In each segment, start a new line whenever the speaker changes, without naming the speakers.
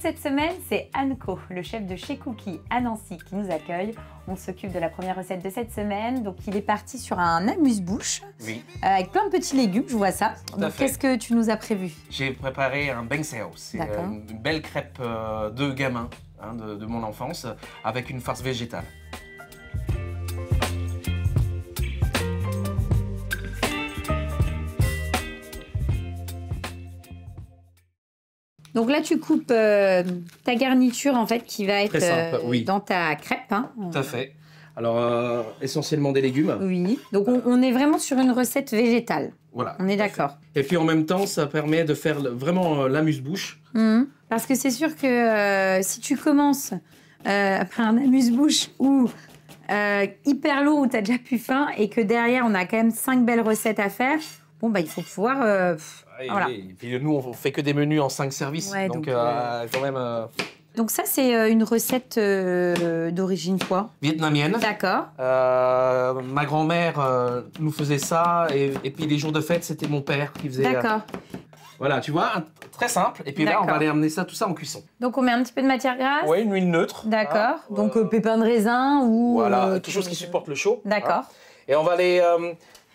cette semaine, c'est Anko, le chef de chez Cookie à Nancy, qui nous accueille. On s'occupe de la première recette de cette semaine. Donc, il est parti sur un amuse-bouche euh, avec plein de petits légumes, je vois ça. Donc, qu'est-ce que tu nous as prévu
J'ai préparé un bengseo. C'est euh, une belle crêpe euh, de gamin hein, de, mon enfance avec une farce végétale.
Donc là, tu coupes euh, ta garniture en fait qui va être euh, dans ta crêpe. Hein. Tout à fait.
Alors euh, essentiellement des légumes.
Oui. Donc on, est vraiment sur une recette végétale. Voilà. On est d'accord.
Et puis en même temps, ça permet de faire vraiment l'amuse-bouche.
Hum. Parce que c'est sûr que si tu commences après un amuse-bouche ou hyper lourd où tu as déjà plus faim et que derrière on a quand même cinq belles recettes à faire, bon, bah, il faut pouvoir. et, euh, ah, voilà.
puis nous, on fait que des menus en cinq services. donc, euh, euh, quand même.
Donc, ça, c'est une recette d'origine quoi Vietnamienne. D'accord.
ma grand-mère nous faisait ça. Et, puis, les jours de fête, c'était mon père qui faisait. D'accord. Voilà, tu vois, très simple. Et puis là, on va aller amener ça, tout ça en cuisson.
Donc, on met un petit peu de matière grasse Oui, une
huile neutre. D'accord.
Donc, pépins de raisin ou. Voilà, tout chose
qui supporte le chaud. D'accord. Et on va aller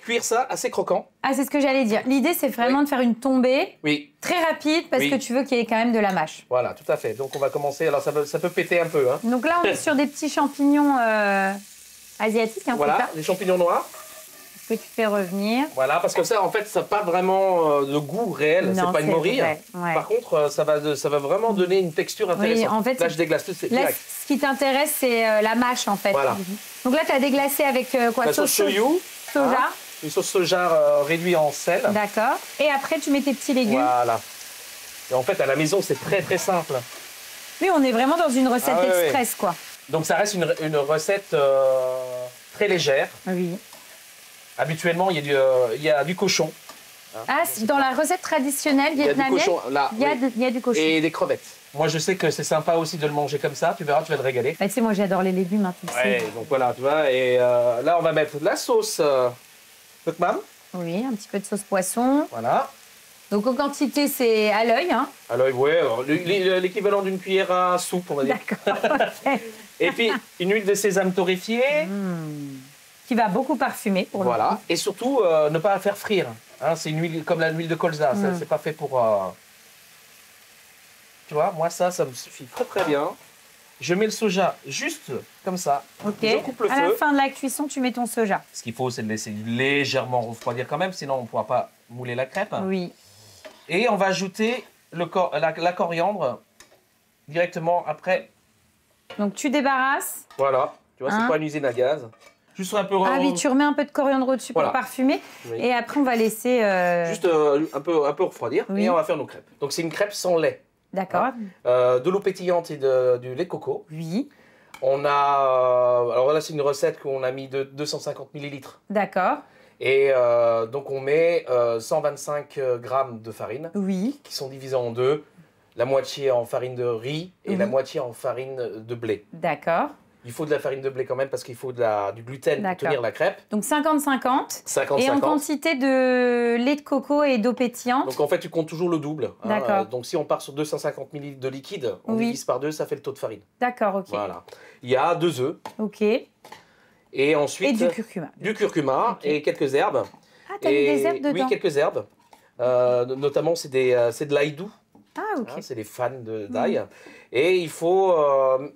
cuire ça assez croquant.
Ah, c'est ce que j'allais dire. L'idée, c'est vraiment de faire une tombée très rapide parce que tu veux qu'il y ait quand même de la mâche.
Voilà, tout à fait. Donc, on va commencer. Alors, ça peut, ça peut péter un peu. Hein. Donc
là, on est sur des petits champignons euh, asiatiques. Hein, voilà, les champignons noirs. Que tu fais revenir.
Voilà, parce que ça, en fait, ça n'a pas vraiment euh, de goût réel. C'est pas une morille. Par contre, euh, ça va, ça va vraiment donner une texture intéressante. Oui, en fait, là, je déglace ce
qui t'intéresse, c'est euh, la mâche, en fait. Voilà. Donc là, tu as déglacé avec quoi La sauce soja
une sauce soja euh, réduite en sel.
D'accord. Et après, tu mets tes petits légumes. Voilà.
Et en fait, à la maison, c'est très, très simple.
Oui, on est vraiment dans une recette ah express, quoi.
Donc, ça reste une, une recette euh, très légère. Oui. Habituellement, il y a du, euh, il y a du cochon. Ah,
dans la recette traditionnelle vietnamienne, il y a du cochon. Et
des crevettes. Moi, je sais que c'est sympa aussi de le manger comme ça. Tu verras, tu vas te régaler.
Bah, tu sais, moi, j'adore les légumes. Hein, ouais,
donc voilà, tu vois. Et là, on va mettre la sauce
oui, un petit peu de sauce poisson. Voilà. Donc en quantité, c'est à l'œil. Hein.
À l'œil, oui. L'équivalent d'une cuillère à soupe, on va dire. D'accord. Et puis une huile de sésame torréfiée.
Hmm. Qui va beaucoup parfumer pour Voilà.
Et surtout, euh, ne pas la faire frire. Hein. c'est une huile comme la de colza. Hmm. C'est pas fait pour. Euh, tu vois, moi, ça, ça me suffit très très bien. Je mets le soja juste comme ça.
Ok. à la fin de la cuisson, tu mets ton soja.
Ce qu'il faut, c'est de laisser légèrement refroidir quand même, sinon on ne pourra pas mouler la crêpe. Oui. Et on va ajouter la, coriandre directement après.
Donc tu débarrasses.
Voilà. Tu vois, c'est hein pas une usine à gaz. Juste un peu. Ah oui, tu
remets un peu de coriandre au-dessus pour parfumer. Et après, on va laisser. Euh, juste
euh, un, peu, un peu refroidir. Et on va faire nos crêpes. Donc c'est une crêpe sans lait. D'accord. Euh, de l'eau pétillante et du lait coco. Oui. On a. Euh, alors là, c'est une recette qu'on a mis de 250 millilitres. D'accord. Et euh, donc, on met 125 grammes de farine. Oui. Qui sont divisés en deux. La moitié en farine de riz et la moitié en farine de blé. D'accord. Il faut de la farine de blé quand même parce qu'il faut de la, du gluten pour tenir la crêpe.
Donc 50-50.
Et en quantité
de lait de coco et d'eau pétillante. Donc en
fait, tu comptes toujours le double. Hein. D'accord. donc si on part sur 250 ml de liquide, on divise par deux, ça fait le taux de farine.
D'accord, ok. Voilà.
Il y a deux œufs. Ok. Et ensuite. Et du curcuma. Du curcuma et quelques herbes.
Ah, t'as mis des herbes dedans Oui,
quelques herbes. Euh, notamment, c'est, euh, de l'ail doux. Ah, ok. Hein, c'est les fans d'ail. Et il faut. Euh,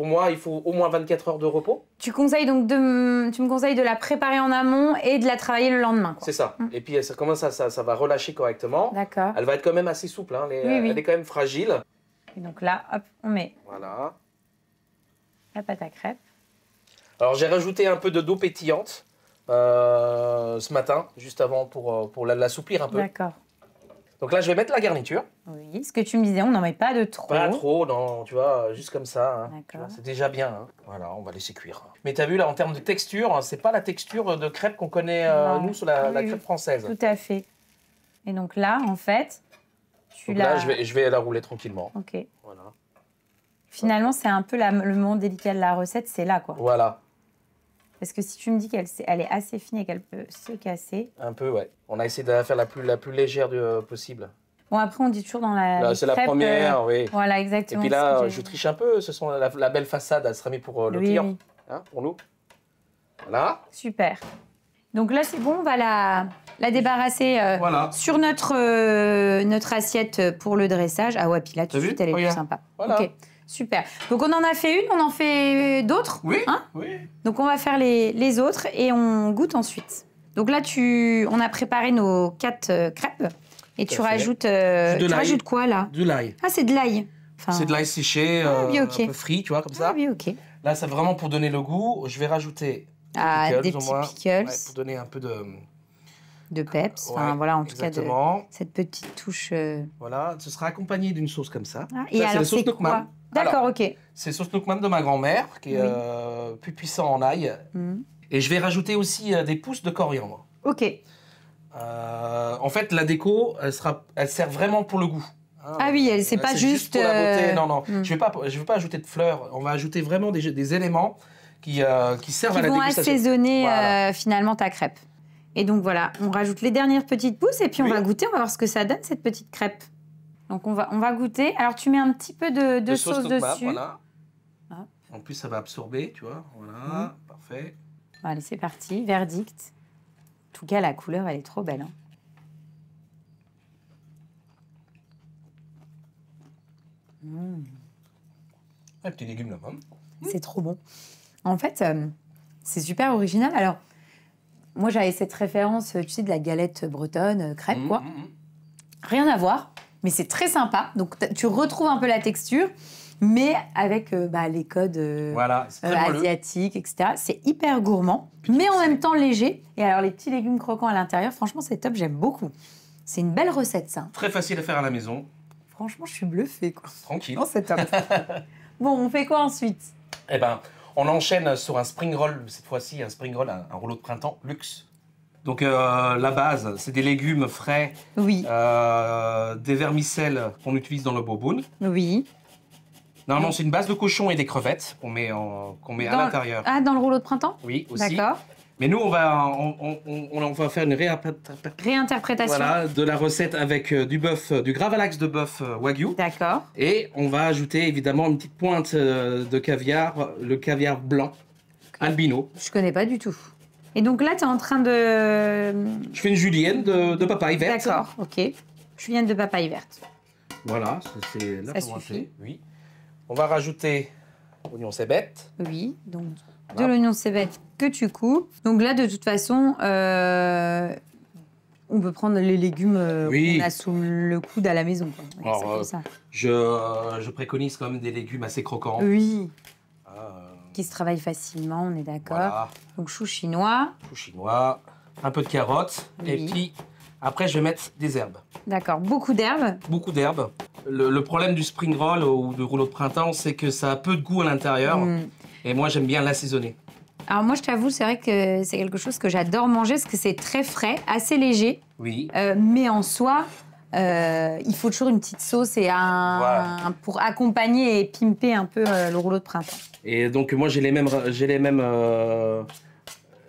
pour moi, il faut au moins 24 heures de repos.
Tu, conseilles donc de, tu me conseilles de la préparer en amont et de la travailler le lendemain.
C'est ça. Hum. Et puis, ça commence ça, ça va relâcher correctement. D'accord. Elle va être quand même assez souple. Hein. oui, elle est quand même fragile.
Et donc là, hop, on met. Voilà. La pâte à crêpes.
Alors, j'ai rajouté un peu de d'eau pétillante euh, ce matin, juste avant, pour, euh, pour l'assouplir un peu. D'accord. Donc là, je vais mettre la garniture.
Oui, ce que tu me disais, on n'en met pas de trop.
Pas trop, non, tu vois, juste comme ça. Hein. D'accord. C'est déjà bien. Hein. Voilà, on va laisser cuire. Mais tu as vu, là, en termes de texture, hein, c'est pas la texture de crêpe qu'on connaît, euh, nous, sur la, crêpe française. Tout à
fait. Et donc là, en fait, tu Là, je vais,
je vais la rouler tranquillement. OK. Voilà.
Finalement, c'est un peu le moment délicat de la recette, c'est là, quoi. Voilà. Parce que si tu me dis qu'elle est assez fine et qu'elle peut se casser.
Un peu, ouais. On a essayé de la faire la plus, légère euh, possible.
Bon, après, on dit toujours dans la. Bah, c'est la première, oui. Voilà, exactement. Et puis là,
euh, je triche un peu. Ce sont la, belle façade, elle sera mise pour euh, le client, hein, pour nous.
Voilà. Super. Donc là, c'est bon, on va la, débarrasser sur notre, assiette pour le dressage. Ah ouais, puis là, tout de suite, elle est plus sympa. Voilà. Super. Donc on en a fait une, on en fait d'autres Oui. Hein Donc on va faire les, autres et on goûte ensuite. Donc là, tu, on a préparé nos quatre euh, crêpes et tu rajoutes, euh, tu quoi là De l'ail. Ah, c'est de l'ail. C'est de
l'ail séché, ah, euh, un peu frit, tu vois, comme ah, ça. Ah, oui, ok. Là, c'est vraiment pour donner le goût. Je vais rajouter des ah, petits pickles. pour donner un peu de
de peps. enfin, voilà, en tout cas, de,
cette petite touche. Voilà, ce sera accompagné d'une sauce comme ça. et c'est la sauce D'accord, ok. C'est sur Snookman de ma grand-mère, qui est euh, plus puissant en ail. Hmm. Et je vais rajouter aussi euh, des pousses de coriandre. Ok. Euh, en fait, la déco, elle, sera, elle sert vraiment pour le goût.
Hein, ah oui, c'est pas juste. pour la beauté. Non, non.
Hmm. Je ne vais, pas, pas ajouter de fleurs. On va ajouter vraiment des, éléments qui, qui servent à la dégustation. Qui vont
assaisonner finalement ta crêpe. Et donc voilà, on rajoute les dernières petites pousses et puis on va goûter, on va voir ce que ça donne cette petite crêpe. Donc on va, on va goûter. Alors tu mets un petit peu de, de, sauce, dessus.
En plus, ça va absorber, tu vois. Voilà, mhm. parfait.
Allez, c'est parti. Verdict. En tout cas, la couleur, elle est trop belle. Hein. Mmh.
Un petit légume là hein.
C'est trop bon. En fait, euh, c'est super original. Alors, moi, j'avais cette référence, tu sais, de la galette bretonne, euh, crêpe, mmh, quoi. Mmh, Rien à voir mais c'est très sympa. Donc tu retrouves un peu la texture, mais avec euh, bah, les codes euh, voilà, euh, asiatiques, etc. C'est hyper gourmand, mais en même temps léger. Et alors les petits légumes croquants à l'intérieur, franchement c'est top, j'aime beaucoup. C'est une belle recette ça. Très
facile à faire à la maison.
Franchement je suis bluffée
Tranquille. Non c'est
bon on fait quoi ensuite
Eh ben on enchaîne sur un spring roll cette fois-ci, un spring roll, un rouleau de printemps luxe. Donc euh, la base, c'est des légumes frais, oui. Euh, des vermicelles qu'on utilise dans le boboon. Oui. Normalement, c'est une base de cochon et des crevettes qu'on met, met à l'intérieur. Ah,
dans le rouleau de printemps
Oui, aussi. D'accord. Mais nous, on va, on, va faire une réinterprétation, de la recette avec euh, du bœuf, du gravalax de bœuf wagyu. D'accord. Et on va ajouter évidemment une petite pointe de caviar, le caviar blanc albino. Je
ne connais pas du tout. Et donc là, tu es en train de.
Je fais une julienne de, papaye verte.
D'accord, ok. Julienne de papaye verte.
Voilà, c'est là Ça suffit. Oui. On va rajouter oignon cébette.
Oui, donc de l'oignon cébette que tu coupes. Donc là, de toute façon, euh, on peut prendre les légumes euh, qu'on a sous le coude à la maison. Quoi.
Alors, ça euh, ça. Je, je, préconise quand même des légumes assez croquants. Oui.
Ah, qui se travaille facilement, on est d'accord. Donc chou chinois. Chou
chinois, un peu de carottes. Et puis après, je vais mettre des herbes.
D'accord, beaucoup d'herbes
Beaucoup d'herbes. Le, problème du spring roll ou du rouleau de printemps, c'est que ça a peu de goût à l'intérieur. Hmm. Et moi, j'aime bien l'assaisonner.
Alors moi, je t'avoue, c'est vrai que c'est quelque chose que j'adore manger parce que c'est très frais, assez léger. Oui. Euh, mais en soi, euh, il faut toujours une petite sauce et un, pour accompagner et pimper un peu euh, le rouleau de printemps.
Et donc moi j'ai les mêmes j'ai les mêmes euh,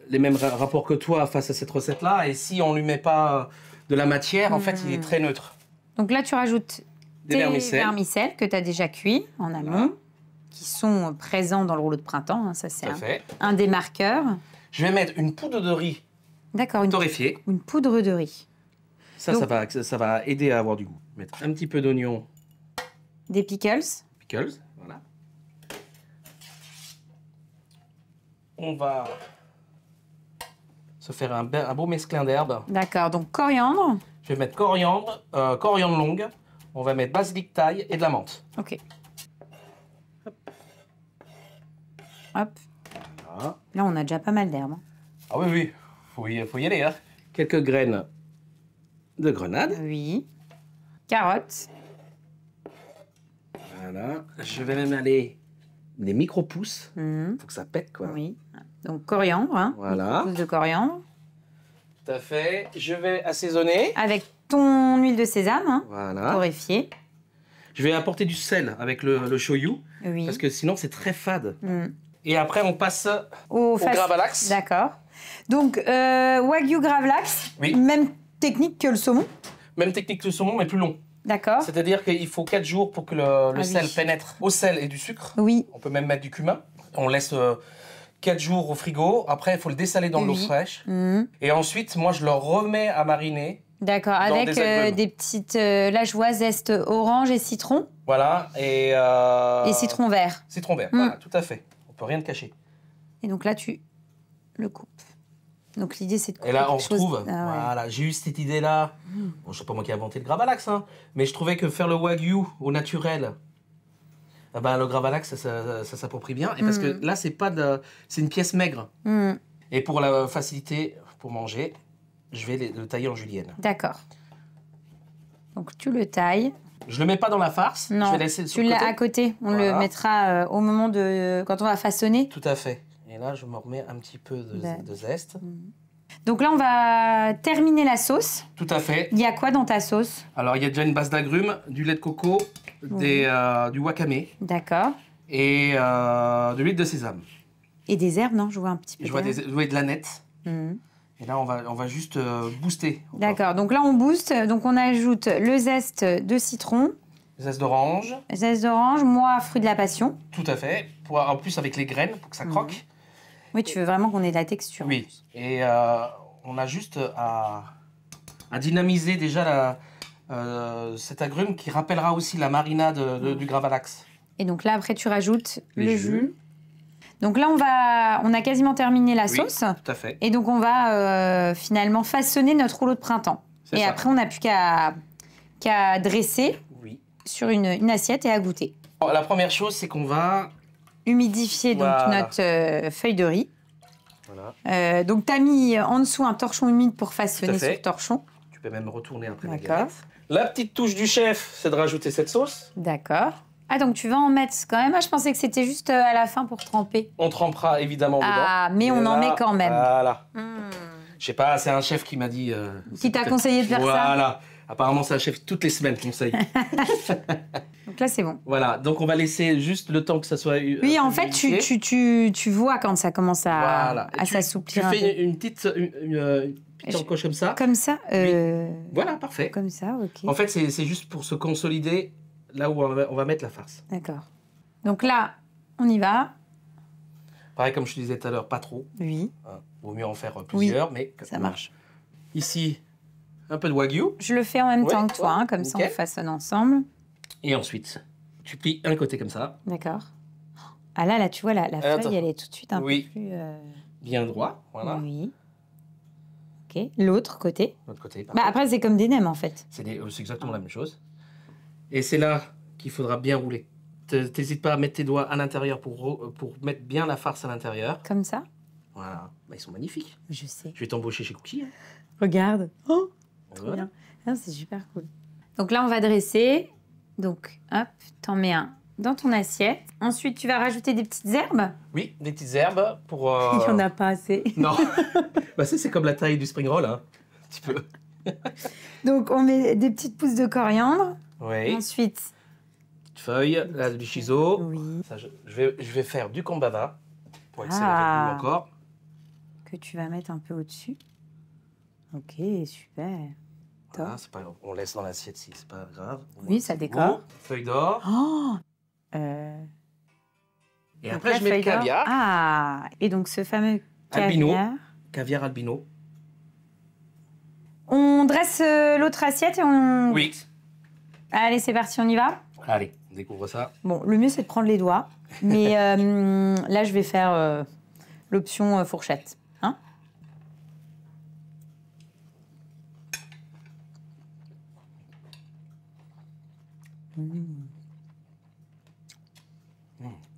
les mêmes rapports que toi face à cette recette là et si on lui met pas de la matière en fait il est hmm. très neutre.
Donc là tu rajoutes des vermicelles, que tu as déjà cuits en amont qui sont présents dans le rouleau de printemps hein, ça c'est un, un, des marqueurs. Je vais mettre une poudre de riz. D'accord, une, torréfiée. Une poudre de riz. Ça, ça,
va, ça, va, aider à avoir du goût. Mettre un petit peu d'oignon. Des pickles. Pickles, voilà. On va se faire un, beau mesclin d'herbes.
D'accord, donc coriandre.
Je vais mettre coriandre, euh, coriandre longue. On va mettre basilic thaï et de la menthe.
Ok. Hop. Là, on a déjà pas mal d'herbes. Hein.
Ah oui, oui, faut faut y aller. Hein. Quelques graines de grenade. Oui. carotte. Voilà. Je vais même aller les micro-pousses. Hmm. Faut que ça pète, quoi. Oui.
Donc coriandre, hein. Voilà. de coriandre.
Tout à fait. Je vais assaisonner.
Avec ton huile de sésame, hein.
Voilà. Torréfiée. Je vais apporter du sel avec le, le shoyu. Oui. Parce que sinon, c'est très fade. Hmm. Et après, on passe
au, gravlax. D'accord. Donc, euh, Wagyu Gravlax, oui. même technique que le saumon Même technique que le saumon, mais plus long. D'accord. C'est-à-dire qu'il faut
4 jours pour que le,
ah sel pénètre
au sel et du sucre. Oui. On peut même mettre du cumin. On laisse 4 euh, jours au frigo. Après, il faut le dessaler dans de l'eau fraîche. Mhm. Et ensuite, moi, je le remets à mariner.
D'accord, avec des, euh, petites. Euh, là, je vois zeste orange et citron.
Voilà, et. Et citron vert. Citron vert, mm. voilà, tout à fait. On peut rien te cacher.
Et donc là, tu le coupes. Donc l'idée c'est de
Et là on retrouve, ah voilà, j'ai eu cette idée-là, hmm. Je bon, pas moi qui ai inventé le gravalax, hein, mais je trouvais que faire le wagyu au naturel, eh ben, le gravalax ça, ça, s'approprie bien, et parce que hmm. là c'est pas de... c'est une pièce maigre. Hmm. Et pour la facilité pour manger, je vais le tailler en julienne.
D'accord. Donc tu le tailles.
Je le mets pas dans la farce. Non. Je vais laisser tu l'as à
côté. On le mettra euh, au moment de quand on va façonner.
Tout à fait là, je me remets un petit peu de, bah, zeste. Mm.
Donc là, on va terminer la sauce. Tout à fait. Il y a quoi dans ta sauce
Alors, il y a déjà une base d'agrumes, du lait de coco, des, euh, du wakame. D'accord. Et euh, de l'huile de sésame.
Et des herbes, non Je vois un petit peu. Je vois,
de la nette. Mm. Et là, on va, on va juste euh, booster.
D'accord. Donc là, on booste. Donc on ajoute le zeste de citron.
Zeste d'orange.
Zeste d'orange, moi, fruit de la passion. Tout
à fait. Pour, en plus, avec les graines, pour que ça mm. croque.
Oui, tu veux vraiment qu'on ait de la texture. Oui,
et euh, on a juste à, à dynamiser déjà la, euh, cette agrume qui rappellera aussi la marinade du gravalax.
Et donc là, après, tu rajoutes le jus. Donc là, on, va, on a quasiment terminé la sauce. Tout à fait. Et donc, on va euh, finalement façonner notre rouleau de printemps. Et après, on n'a plus qu'à dresser oui. sur une, assiette et à goûter.
la première chose, c'est qu'on va
humidifier donc notre euh, feuille de riz. Euh, donc, tu as mis en dessous un torchon humide pour façonner ce torchon.
Tu peux même retourner après la galette. La petite touche du chef, c'est de rajouter cette sauce. D'accord.
Ah, donc tu vas en mettre quand même. Ah, je pensais que c'était juste euh, à la fin pour tremper. On
trempera évidemment ah, mais on en met quand même. Voilà. Hmm. Je sais pas, c'est un chef qui m'a dit. qui t'a conseillé de faire ça Voilà. Apparemment, ça achève toutes les semaines, conseil. donc là, c'est bon. Voilà, donc on va laisser juste le temps que ça soit. Euh, oui, en fait,
tu, vois quand ça commence à, à s'assouplir. Tu fais
une, petite. Euh, encoche comme ça.
Comme ça. Euh,
voilà, parfait. Comme ça, ok. En fait, c'est juste pour se consolider là où on va, mettre la farce.
D'accord. Donc là, on y va.
Pareil, comme je te disais tout à l'heure, pas trop. Oui. Hein, vaut mieux en faire plusieurs, mais. Ça marche. Ici, un peu de wagyu.
Je le fais en même temps que toi, hein, comme ça on façonne ensemble.
Et ensuite, tu plies un côté comme
ça. D'accord. Ah là, là, tu vois, la, la feuille, elle est tout de suite un peu plus... Euh, bien droit, Oui. OK. L'autre côté. L'autre côté. Bah, après, c'est comme des nems, en fait. C'est
oh, exactement ah. la même chose. Et c'est là qu'il faudra bien rouler. T'hésites pas à mettre tes doigts à l'intérieur pour, euh, pour mettre bien la farce à l'intérieur. Comme ça Voilà. Bah, ils sont magnifiques. Je sais. Je vais t'embaucher chez Cookie. Hein.
Regarde. Oh Trop bien. Ah, c'est super cool. Donc là, on va dresser. Donc, hop, t'en mets un dans ton assiette. Ensuite, tu vas rajouter des petites herbes.
Oui, des petites herbes pour. Euh, Il n'y en a
pas assez.
Non. bah, c'est comme la taille du spring roll, hein. un petit peu.
Donc, on met des petites pousses de coriandre.
Oui. Ensuite. Feuille, là, du chiseau. Oui. Ça, je, vais, je vais faire du combava pour accélérer ah. encore.
Que tu vas mettre un peu au-dessus. Ok, super.
On laisse dans l'assiette si c'est pas grave. Oui, ça décore. feuille d'or.
Oh euh,
et après, je mets le caviar.
Ah Et donc, ce fameux caviar. Albino. On dresse euh, l'autre assiette et on. Oui. Allez, c'est parti, on y va
Allez, on découvre ça.
Bon, le mieux, c'est de prendre les doigts. Mais euh, là, je vais faire l'option fourchette.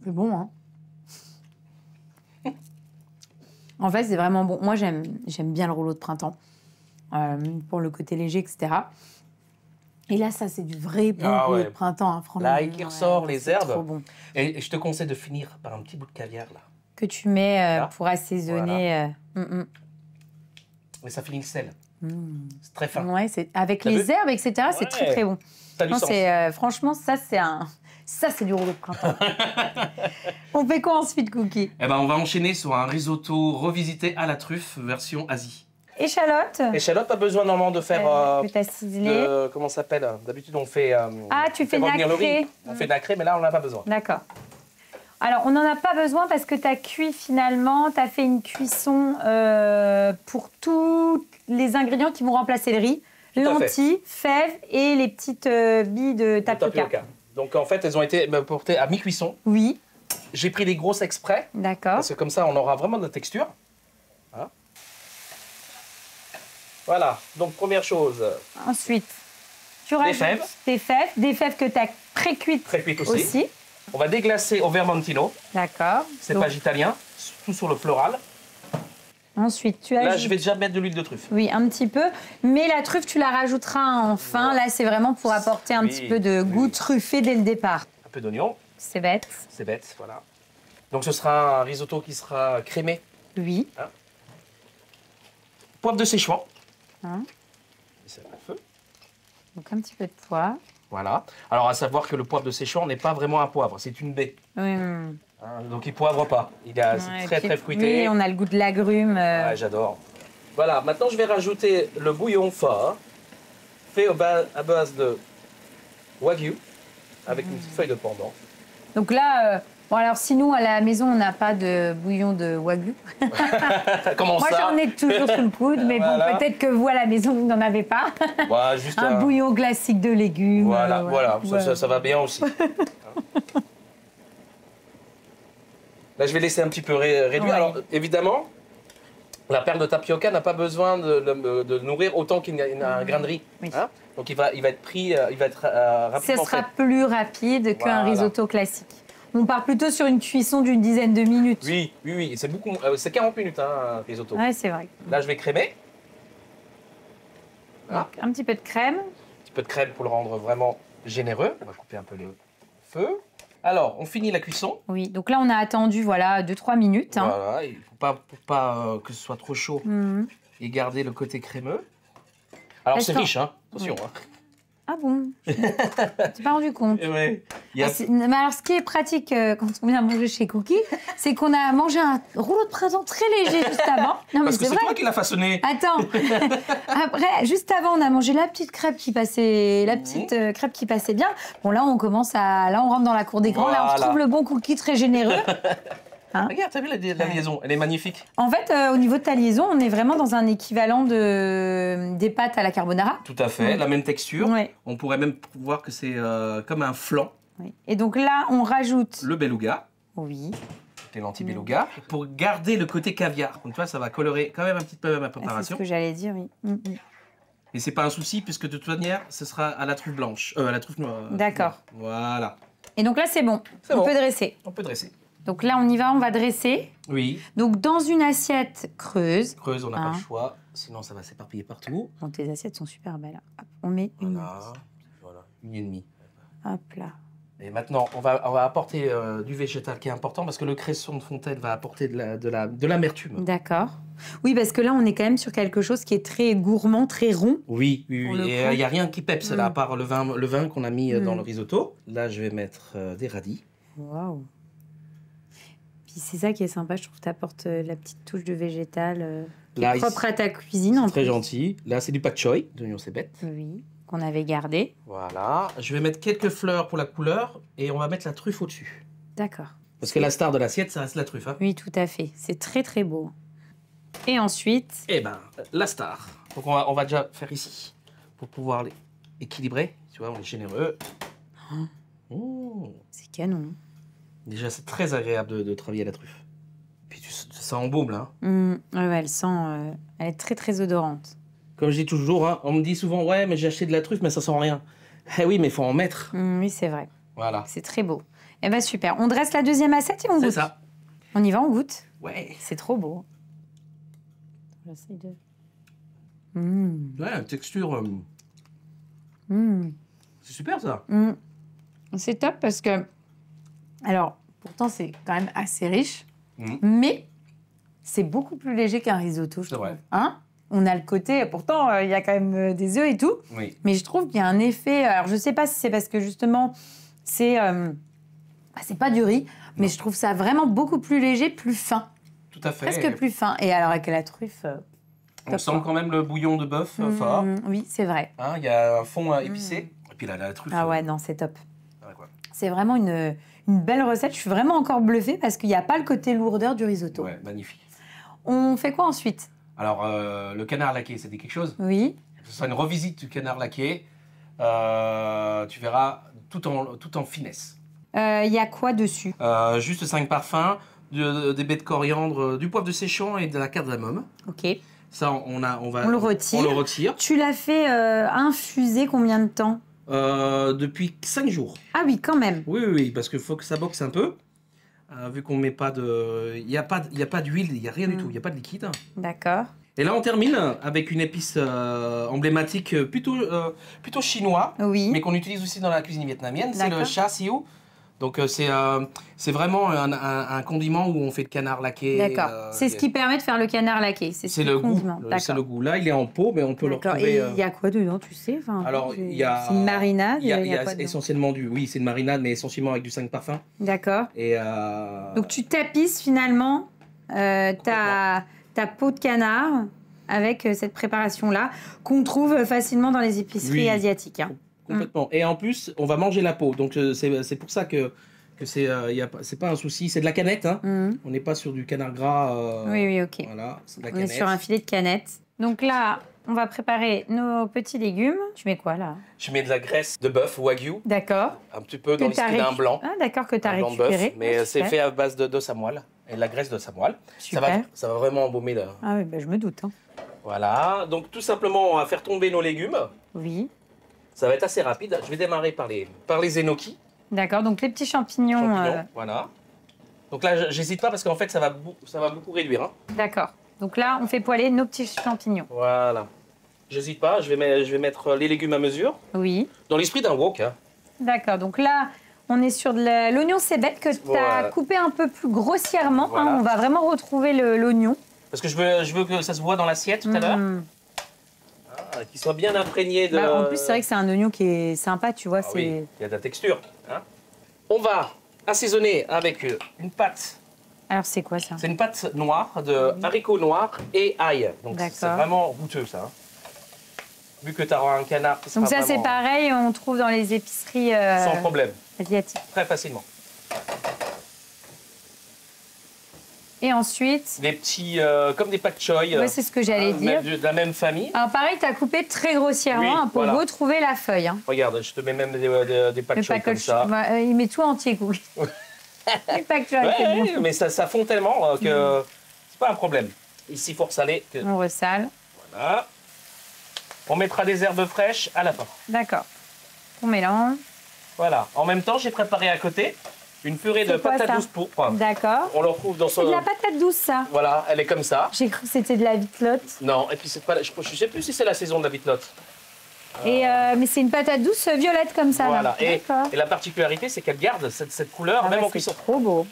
C'est bon, hein En fait, c'est vraiment bon. Moi, j'aime, j'aime bien le rouleau de printemps euh, pour le côté léger, etc. Et là, ça, c'est du vrai bon ah de printemps, hein, franchement. Là, il ressort
les herbes. bon. Et je te conseille de finir par un petit bout de caviar, là.
Que tu mets euh, pour assaisonner. Euh, Mais mm,
mm. ça finit le sel. Mm. C'est très fin.
Ouais, avec les herbes, etc. C'est très très bon. franchement, ça c'est un, ça, c'est du rouleau de printemps. on fait quoi ensuite, Cookie
eh ben, on va enchaîner sur un risotto revisité à la truffe, version Asie.
Échalote. Échalote, pas besoin normalement de faire. Euh,
euh, comment ça s'appelle D'habitude, on fait. Euh, ah, tu fais nacré. On fait nacré, mais là, on n'en pas besoin.
D'accord. Alors, on n'en a pas besoin parce que tu as cuit finalement, tu as fait une cuisson pour tous les ingrédients qui vont remplacer le riz lentilles, fèves et les petites billes de tapioca.
Donc en fait, elles ont été ben, portées à mi-cuisson. Oui. J'ai pris des grosses exprès. D'accord. Parce que comme ça, on aura vraiment de la texture. Hein. Voilà. Donc première chose. Ensuite,
tu rajoutes des fèves. Des fèves, fèves que tu as pré-cuites. Pré-cuites aussi.
On va déglacer au vermentino. D'accord. C'est pas italien, tout sur le floral.
Ensuite, tu as. Là, je vais déjà
mettre de l'huile de truffe.
Oui, un petit peu. Mais la truffe, tu la rajouteras en fin. Là, c'est vraiment pour apporter un petit peu de goût truffé dès le départ. Un peu d'oignon. C'est bête.
C'est bête, voilà. Donc, ce sera un risotto qui sera crémé. Oui. Hein. poivre de Sichuan. Hein ça feu.
Donc, un petit peu de poivre.
Voilà. Alors, à savoir que le poivre de Sichuan n'est pas vraiment un poivre, c'est une baie.
Oui. Hum.
Hein, donc il poivre pas. Il est très très fruité. Oui, on a
le goût de l'agrume. Euh...
j'adore. Voilà, maintenant je vais rajouter le bouillon fort, fait à base de wagyu, avec une mmh. feuille de pandan.
Donc là, euh, si à la maison on n'a pas de bouillon de wagyu. Comment Moi j'en ai toujours sous le coude, mais peut-être que vous à la maison vous n'en avez pas. Bah, un, bouillon classique de légumes. Voilà, euh, voilà, ça
va bien aussi. Là, je vais laisser un petit peu réduire. Alors, euh, évidemment, la perle de tapioca n'a pas besoin de, nourrir autant qu'un grain de riz. Hein. Donc, il va, il va être pris, euh, il va être euh, rapidement Ce sera
plus rapide qu'un risotto classique. On part plutôt sur une cuisson d'une dizaine de minutes. Oui,
oui, oui. C'est beaucoup. 40 minutes, hein, un risotto. Oui, c'est vrai. Là, je vais crémer.
un petit peu de crème. Un
petit peu de crème pour le rendre vraiment généreux. On va couper un peu le
feu. Alors, on finit la cuisson. Oui, donc là, on a attendu voilà 2-3 minutes. Hein. Voilà, il ne faut pas, euh, que ce soit trop chaud mhm. et garder le côté crémeux.
Alors, c'est riche, hein attention. Hein.
Ah bon Tu pas rendu compte. Oui. Ah, mais alors, ce qui est pratique euh, quand on vient manger chez Cookie, c'est qu'on a mangé un rouleau de présent très léger juste avant. Non, Parce que c'est toi qui l'as façonné. Attends. Après, juste avant, on a mangé la petite crêpe qui passait, la petite euh, crêpe qui passait bien. Bon, là, on commence à, là, on rentre dans la cour des grands. Là, on trouve le bon cookie très généreux. Hein Regarde,
t'as vu la, liaison Elle est magnifique.
En fait, euh, au niveau de ta liaison, on est vraiment dans un équivalent de, des pâtes à la carbonara. Tout
à fait, la même texture. On pourrait même voir que c'est euh, comme un flan.
Et donc là, on
rajoute... Le beluga. Oui. Les lentilles beluga. Pour garder le côté caviar. Donc tu vois, ça va colorer quand même un petit peu ma préparation. Ah, c'est ce que
j'allais dire, oui. Mm, mm.
Et c'est pas un souci, puisque de toute manière, ce sera à la truffe blanche. Euh, à la truffe noire. D'accord. Voilà.
Et donc là, c'est bon. On bon. peut dresser. On peut dresser. Donc là, on y va, on va dresser. Oui. Donc dans une assiette creuse. Creuse, on n'a pas le hein.
choix, sinon ça va s'éparpiller partout.
Bon, tes assiettes sont super belles. on met une.
Voilà, voilà, une et demie. Hop là. Et maintenant, on va, on va apporter euh, du végétal qui est important parce que le cresson de fontaine va apporter de l'amertume. La,
de la, D'accord. Oui, parce que là, on est quand même sur quelque chose qui est très gourmand, très rond.
Oui, il n'y euh, a rien qui pepse là, à hmm. part le vin, le vin qu'on a mis euh, dans le hmm. risotto. Là, je vais mettre des radis.
Waouh c'est ça qui est sympa, je trouve, tu apportes euh, la petite touche de végétal euh, propre à ta cuisine. En très
gentil. Là, c'est du pak choi d'oignon c'est bête.
Oui, qu'on avait gardé.
Voilà. Je vais mettre quelques fleurs pour la couleur et on va mettre la truffe au-dessus.
D'accord. Parce que la star de l'assiette, ça reste la truffe. Hein. Oui, tout à fait. C'est très très beau. Et ensuite
Eh ben, la star. Donc on va, on va déjà faire ici pour pouvoir les équilibrer. Tu vois, on est généreux. Hein oh. C'est canon. Déjà, c'est très agréable de, travailler à la truffe. Puis tu, ça en là.
Hein. Mm, ouais, elle sent. Euh, elle est très, très odorante.
Comme je dis toujours, hein, on me dit souvent Ouais, mais j'ai acheté de la truffe, mais ça sent rien. Eh oui, mais il faut en mettre.
Mm, oui, c'est vrai. Voilà. C'est très beau. Eh ben super. On dresse la deuxième assiette et on goûte. C'est ça. On y va, on goûte. Ouais. C'est trop beau. J'essaie de.
Mm. Ouais, la texture.
Euh, c'est super ça. C'est top parce que alors, pourtant, c'est quand même assez riche, mmh. mais c'est beaucoup plus léger qu'un risotto, je trouve. Hein. on a le côté, pourtant, euh, il y a quand même euh, des œufs et tout, mais je trouve qu'il y a un effet. Alors, je sais pas si c'est parce que justement, c'est. Euh, bah, c'est pas du riz, mais je trouve ça vraiment beaucoup plus léger, plus fin.
Tout à fait. Presque plus
fin. Et alors, avec la truffe. on sent quand
même le bouillon de bœuf mmh,
Oui, c'est vrai.
Hein, il y a un fond hein, épicé. Mmh. Et puis là, la truffe. Ah
ouais, non, c'est top. Ah c'est vraiment une une belle recette. Je suis vraiment encore bluffée parce qu'il n'y a pas le côté lourdeur du risotto. Ouais, magnifique. On fait quoi ensuite
Alors, euh, le canard laqué, c'était quelque chose Oui. Ce sera une revisite du canard laqué. Euh, tu verras tout en, tout en finesse.
Euh, il y a quoi dessus
Juste 5 parfums, des baies de coriandre, du poivre de séchant et de la cardamome. Ok. Ça, on, a, on va. On le retire. On le retire.
Tu l'as fait infuser combien de temps
euh, depuis 5 jours. Ah oui, quand même. Oui, oui, parce qu'il faut que ça boxe un peu. Euh, vu qu'on met pas de. Il n'y a pas, d'huile, il n'y a rien du hmm. tout, il n'y a pas de liquide. D'accord. Et là, on termine avec une épice euh, emblématique plutôt, plutôt chinois, mais qu'on utilise aussi dans la cuisine vietnamienne. C'est le cha siu donc euh, euh, c'est vraiment un, condiment où on fait de canard laqué. D'accord. Euh, c'est ce qui
permet de faire le canard laqué. C'est le goût. C'est
le goût. Là, il est en pot, mais on peut le retrouver. il y
a quoi dedans, tu sais C'est une marinade. Il y a,
essentiellement du. Oui, c'est une marinade, mais essentiellement avec du 5 parfums. D'accord. Et.
Donc tu tapisses finalement ta, peau de canard avec cette préparation-là qu'on trouve facilement dans les épiceries asiatiques. Hein.
Mm. Complètement. Et en plus, on va manger la peau. Donc, euh, c'est pour ça que que euh, c'est pas un souci. C'est de la canette. Hein. Mm. On n'est pas sur du canard gras. Euh, oui, oui, ok. on est sur un filet
de canette. Donc là, on va préparer nos petits légumes. Tu mets quoi là
Je mets de la graisse de bœuf wagyu. D'accord. Un petit peu dans l'esprit d'un blanc. Ah,
d'accord, que tu as Bœuf, mais ah, c'est fait à
base de, de moelle et de la graisse de samoile. Super. Ça va, vraiment embaumer là.
Ah oui, bah, je me doute. Hein.
Voilà. Donc tout simplement, on va faire tomber nos légumes. Oui. Ça va être assez rapide. Je vais démarrer par les, par les enoki.
D'accord, donc les petits champignons. Euh,
voilà. Donc là, j'hésite pas parce qu'en fait, ça va, ça va beaucoup réduire. Hein.
D'accord. Donc là, on fait poêler nos petits champignons.
Voilà. J'hésite pas, je vais, mettre, je vais mettre les légumes à mesure. Oui. Dans l'esprit d'un wok.
D'accord, donc là, on est sur de l'oignon C'est bête que tu as coupé un peu plus grossièrement. Hein. on va vraiment retrouver l'oignon.
Parce que je veux, je veux que ça se voit dans l'assiette tout à mm-hmm. l'heure. Euh, qui soit bien imprégné de... Bah, en plus, c'est vrai
que c'est un oignon qui est sympa, tu vois. Ah oui.
il y a de la texture. Hein. On va assaisonner avec une pâte.
Alors, c'est quoi ça C'est
une pâte noire de haricots noirs et ail. Donc, c'est vraiment goûteux, ça. Hein. Vu que tu as un canard... Donc ça, c'est
pareil, on trouve dans les épiceries... Euh, Sans problème. Asiatiques. Très facilement. Et ensuite
Des petits, euh, comme des pak choi. Oui, c'est ce que j'allais hein, dire. De, la même famille.
Alors pareil, tu as coupé très grossièrement hein, pour retrouver la feuille. Hein.
Regarde, je te mets même des, euh, des, pak choi comme ça.
Euh, il met tout entier, oui. les pak choi. Ouais, bon.
mais ça, ça fond tellement que mm. c'est pas un problème. Ici, il faut ressaler.
On ressale.
Voilà. On mettra des herbes fraîches à la fin.
D'accord. On mélange.
Voilà. En même temps, j'ai préparé à côté une purée de patate douce pourpre. D'accord. On le retrouve dans son. C'est de la
patate douce, ça.
Voilà, elle est comme ça. J'ai cru
que c'était de la vitelotte.
Non, et puis c'est pas. Je, ne sais plus si c'est la saison de la vitelotte.
Et euh, euh. mais c'est une patate douce euh, violette comme ça. Voilà. Et,
la particularité, c'est qu'elle garde cette, couleur ah même bah, en cuisson. C'est trop beau.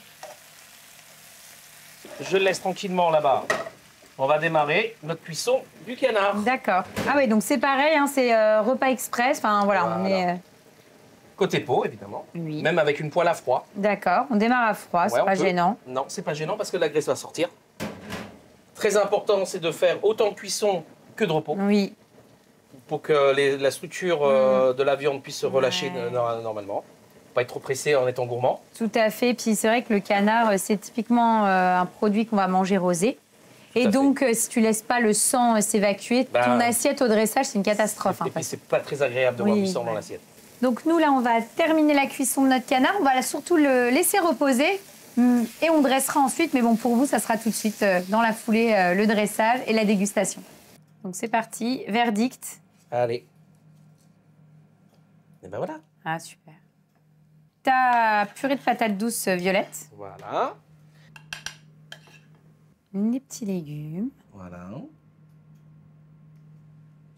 Je laisse tranquillement là-bas. On va démarrer notre cuisson
du canard. D'accord. Ah oui, donc c'est pareil, hein, c'est repas express. Enfin voilà, on est.
Côté peau, évidemment. Oui. Même avec une poêle à froid.
D'accord. On démarre à froid, c'est pas gênant.
Non, c'est pas gênant parce que la graisse va sortir. Très important, c'est de faire autant de cuisson que de repos. Oui. Pour que la structure euh, mm. de la viande puisse se relâcher normalement pas être trop pressé en étant gourmand.
Tout à fait. Puis c'est vrai que le canard, euh, c'est typiquement euh, un produit qu'on va manger rosé. et donc, si tu laisses pas le sang s'évacuer, ben. ton assiette au dressage, c'est une catastrophe. Et hein, puis, puis, c'est
pas très agréable de voir du sang dans l'assiette.
Donc nous, là, on va terminer la cuisson de notre canard. On va surtout le laisser reposer hmm. et on dressera ensuite. Mais bon, pour vous, ça sera tout de suite euh, dans la foulée euh, le dressage et la dégustation. Donc c'est parti, verdict. Allez. Et ben voilà. Ah, super. Ta purée de patate douce euh, violette. Voilà. Les petits légumes.
Voilà.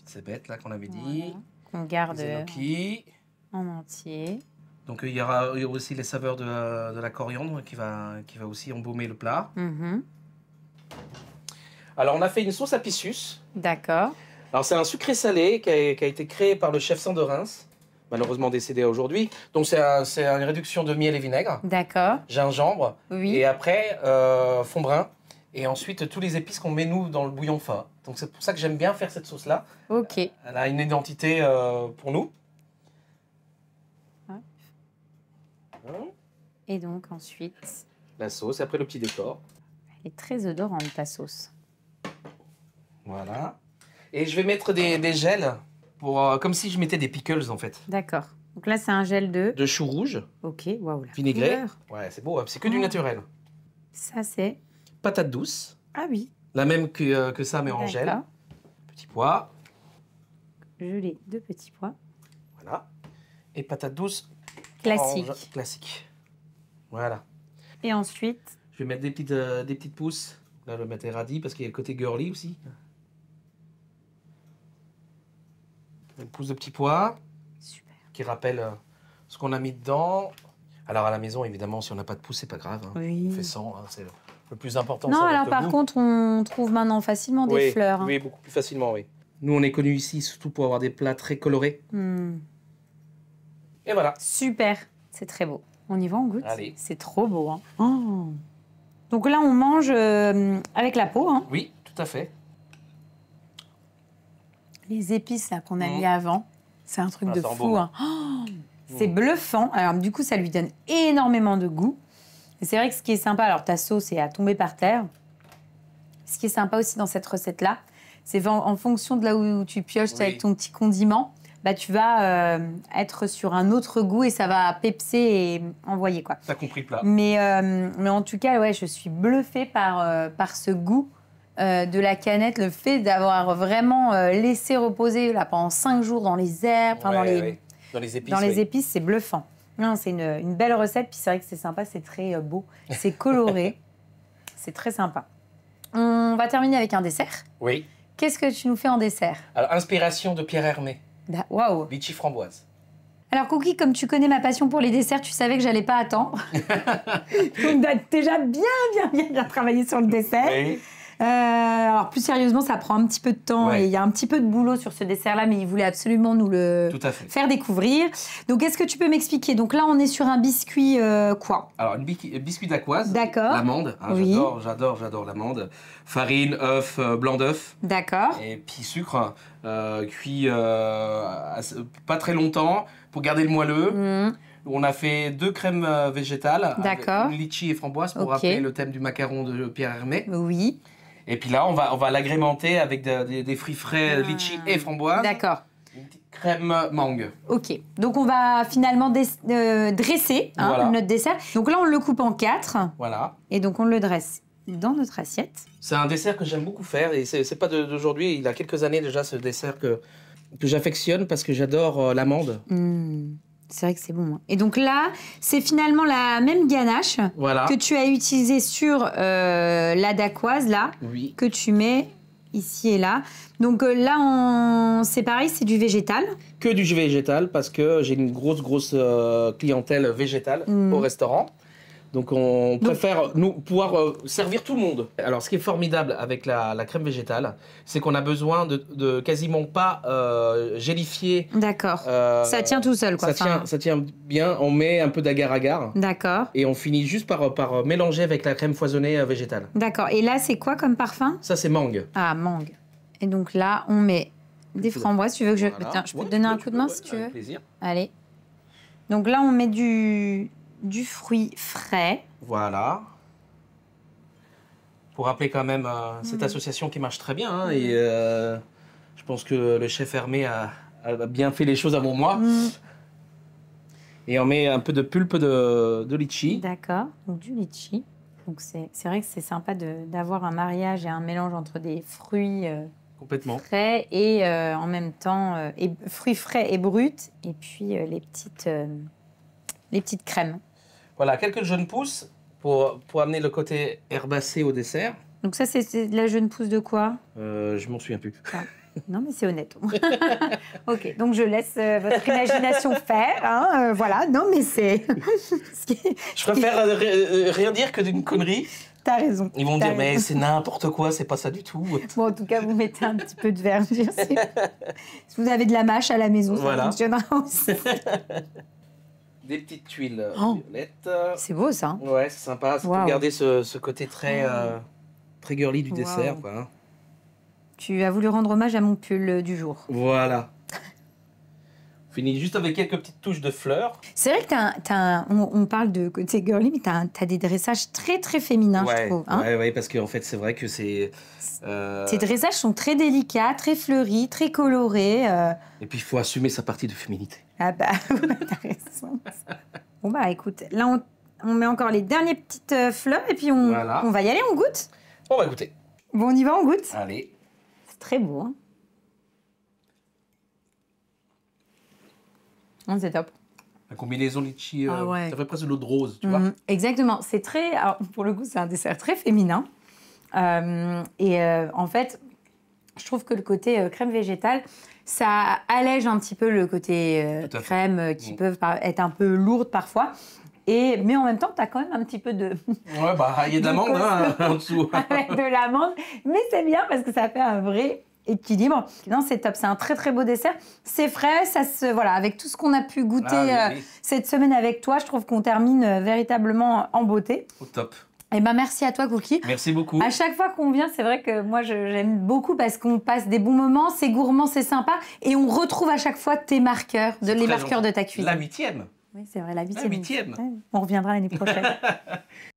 C'est bête, là, qu'on avait dit.
On garde en entier.
Donc il y, aura, aussi les saveurs de, la coriandre qui va, qui va aussi embaumer le plat. Mhm. Alors on a fait une sauce à D'accord. Alors c'est un sucré salé qui a, été créé par le chef Saint de Reims, malheureusement décédé aujourd'hui. Donc c'est une réduction de miel et vinaigre. D'accord. Gingembre. Oui. Et après euh, fond brun. Et ensuite, tous les épices qu'on met, nous, dans le bouillon fa Donc, c'est pour ça que j'aime bien faire cette sauce-là. OK. Elle a une identité euh, pour nous. Hein
Et donc ensuite.
La sauce, après le petit décor.
Elle est très odorante ta sauce.
Voilà. Et je vais mettre des, gels, pour, euh, comme si je mettais des pickles en fait.
D'accord. Donc là, c'est un gel de. De chou rouge. Ok, waouh. Ouais,
c'est beau, hein. c'est que du oh. naturel.
Ça, c'est.
Patate douce. Ah oui. La même que, euh, ça, mais en gel. Petit pois.
je l'ai deux petits pois.
Voilà. Et patate douce Classique. classique. Voilà. Et ensuite Je vais mettre des petites, euh, des petites pousses. Là, je vais mettre les radis parce qu'il y a le côté girly aussi. Une pousse de petits pois. Super. Qui rappelle euh, ce qu'on a mis dedans. Alors, à la maison, évidemment, si on n'a pas de pousse, c'est pas grave. Hein. On fait sans hein, c'est le plus important. Non, alors par
contre, on trouve maintenant facilement des fleurs. Hein. Oui,
beaucoup plus facilement, oui. Nous, on est connus ici surtout pour avoir des plats très colorés.
Hmm. Et voilà. Super, c'est très beau. On y va, on goûte C'est trop beau. Hein. Oh. Donc là, on mange euh, avec la peau. Hein.
Oui, tout à fait.
Les épices qu'on a mmh. mis avant, c'est un truc ah, de fou. Hein. Oh, c'est mmh. bluffant. du coup, ça lui donne énormément de goût. c'est vrai que ce qui est sympa, alors ta sauce est à tomber par terre. Ce qui est sympa aussi dans cette recette-là, c'est en, fonction de là où tu pioches avec ton petit condiment bah, tu vas euh, être sur un autre goût et ça va pepser et envoyer. quoi. T'as compris le plat. Mais, euh, mais en tout cas, ouais, je suis bluffée par, euh, par ce goût de la canette, le fait d'avoir vraiment laissé reposer là, pendant cinq jours dans les herbes, pendant dans, les, épices. Dans les épices, c'est bluffant. Non, c'est une, une, belle recette, puis c'est vrai que c'est sympa, c'est très beau, c'est coloré, c'est très sympa. On va terminer avec un dessert. Oui. Qu'est-ce que tu nous fais en dessert
Alors, inspiration de Pierre Hermé.
Bah, waouh Litchi framboise. Alors Cookie, comme tu connais ma passion pour les desserts, tu savais que j'allais pas attendre. Tu m'as déjà bien, bien, bien, bien travaillé sur le dessert. Oui. Euh, alors plus sérieusement, ça prend un petit peu de temps et il y a un petit peu de boulot sur ce dessert-là, mais il voulait absolument nous le faire découvrir. Donc est-ce que tu peux m'expliquer Donc là, on est sur un biscuit euh, quoi
Alors un biscuit d'aquoise. D'accord. Amande. Hein, j'adore, j'adore, j'adore l'amande. Farine, œuf, euh, blanc d'œuf. D'accord. Et puis sucre cuit pas très longtemps pour garder le moelleux. Hmm. On a fait deux crèmes végétales, avec litchi et framboise, pour rappeler le thème du macaron de Pierre Hermé. Oui. Et puis là, on va, on va l'agrémenter avec des fruits frais, euh, litchi ah. et framboise. D'accord. crème mangue.
Ok. Donc on va finalement euh, dresser hein, notre dessert. Donc là, on le coupe en quatre. Voilà. Et donc on le dresse dans notre assiette.
C'est un dessert que j'aime beaucoup faire et c'est pas d'aujourd'hui. Il y a quelques années déjà, ce dessert que, que j'affectionne parce que j'adore euh, l'amande.
Mmh. C'est vrai que c'est bon. Hein. Et donc là, c'est finalement la même ganache que tu as utilisée sur euh, la dacquoise, là, que tu mets ici et là. Donc euh, là, c'est pareil, c'est du végétal.
Que du végétal, parce que j'ai une grosse, grosse euh, clientèle végétale mm. au restaurant. Donc on préfère nous pouvoir euh, servir tout le monde. Alors ce qui est formidable avec la, crème végétale, c'est qu'on a besoin de, quasiment pas euh, gélifier. D'accord. Euh, ça tient tout seul quoi. Ça, tient, bien. On met un peu d'agar-agar. D'accord. Et on finit juste par, mélanger avec la crème foisonnée végétale.
D'accord. Et là c'est quoi comme parfum
Ça c'est mangue.
Ah mangue. Et donc là on met des framboises. Tu veux que je, je peux te donner un coup de main si tu veux. Plaisir. Allez. Donc là on met du du fruit frais.
Voilà. Pour rappeler quand même euh, cette mm. association qui marche très bien. Hein, et euh, je pense que le chef Hermé a, bien fait les choses avant moi. Mm. Et on met un peu de pulpe de, litchi.
D'accord, donc du litchi. Donc c'est vrai que c'est sympa d'avoir un mariage et un mélange entre des fruits euh, frais et en même temps et, fruits frais et bruts et puis les petites les petites crèmes.
Voilà, quelques jeunes pousses pour, pour amener le côté herbacé au dessert.
Donc ça, c'est de la jeune pousse de quoi
euh, Je m'en souviens plus. Ah.
Non, mais c'est honnête. ok, donc je laisse euh, votre imagination faire. Hein, euh, voilà, non, mais c'est.
Je préfère rien dire que d'une connerie.
T'as raison. Ils vont dire, mais c'est
n'importe quoi, c'est pas ça du tout.
en tout cas, vous mettez un petit peu de verre. si vous avez de la mâche à la maison, ça fonctionnera
aussi. des petites tuiles euh, oh. violettes.
C'est beau ça.
Ouais, c'est sympa. C'est pour garder ce, côté très, euh, très girly du dessert. Hein.
Tu as voulu rendre hommage à mon pull euh, du jour.
Voilà. On finit juste avec quelques petites touches de fleurs.
C'est vrai que tu on, parle de côté girly, mais tu as, des dressages très très féminins, je trouve. Hein. ouais,
ouais, parce qu'en en fait, c'est vrai que c'est. Euh... Ces dressages
sont très délicats, très fleuris, très colorés.
Et puis, il faut assumer sa partie de féminité.
Ah bah, t'as Bon bah écoute, là on, on, met encore les dernières petites euh, fleurs et puis on, on va y aller, on goûte On va bah, goûter. Bon, on y va, on goûte Allez. C'est très beau. On hein. hein, c'est top.
La combinaison litchi, euh, ah ça fait presque de l'eau de rose, tu
vois mhm, Exactement. C'est très... pour le goût c'est un dessert très féminin. Euh, et en fait, je trouve que le côté crème végétale, ça allège un petit peu le côté euh, crème euh, qui peuvent être un peu lourdes parfois. Et, mais en même temps, tu as quand même un petit peu de.
Ouais, bah, il y a de l'amande hein, en dessous.
de l'amande. Mais c'est bien parce que ça fait un vrai équilibre. Non, c'est top. C'est un très, très beau dessert. C'est frais. Ça se, voilà, avec tout ce qu'on a pu goûter ah, euh, cette semaine avec toi, je trouve qu'on termine véritablement en beauté. Au top. Eh ben, merci à toi Cookie.
Merci beaucoup. À
chaque fois qu'on vient, c'est vrai que moi j'aime beaucoup parce qu'on passe des bons moments, c'est gourmand, c'est sympa et on retrouve à chaque fois tes marqueurs, les marqueurs de ta cuisine. La huitième. Oui, c'est vrai, la huitième. La huitième. On reviendra l'année prochaine.